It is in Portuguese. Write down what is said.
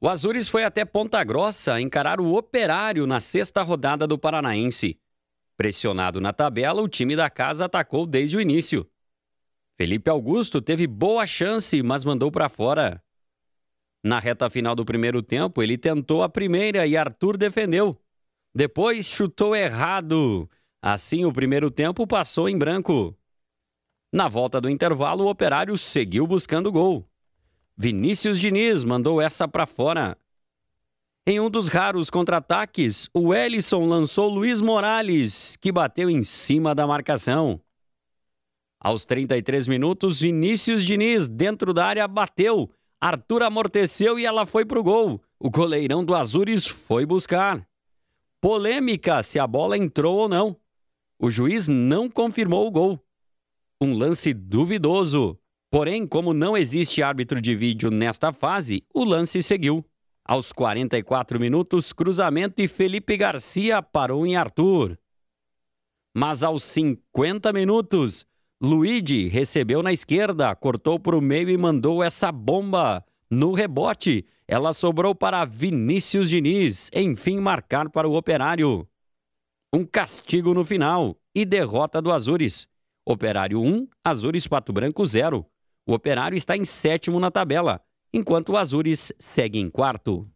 O Azures foi até Ponta Grossa encarar o Operário na sexta rodada do Paranaense. Pressionado na tabela, o time da casa atacou desde o início. Felipe Augusto teve boa chance, mas mandou para fora. Na reta final do primeiro tempo, ele tentou a primeira e Arthur defendeu. Depois chutou errado. Assim, o primeiro tempo passou em branco. Na volta do intervalo, o Operário seguiu buscando gol. Vinícius Diniz mandou essa para fora. Em um dos raros contra-ataques, o Ellison lançou Luiz Morales, que bateu em cima da marcação. Aos 33 minutos, Vinícius Diniz, dentro da área, bateu. Arthur amorteceu e ela foi pro gol. O goleirão do Azures foi buscar. Polêmica se a bola entrou ou não. O juiz não confirmou o gol. Um lance duvidoso. Porém, como não existe árbitro de vídeo nesta fase, o lance seguiu. Aos 44 minutos, cruzamento e Felipe Garcia parou em Arthur. Mas aos 50 minutos, Luigi recebeu na esquerda, cortou para o meio e mandou essa bomba. No rebote, ela sobrou para Vinícius Diniz, enfim marcar para o Operário. Um castigo no final e derrota do Azures. Operário 1, Azures Pato Branco 0. O Operário está em sétimo na tabela, enquanto o Azures segue em quarto.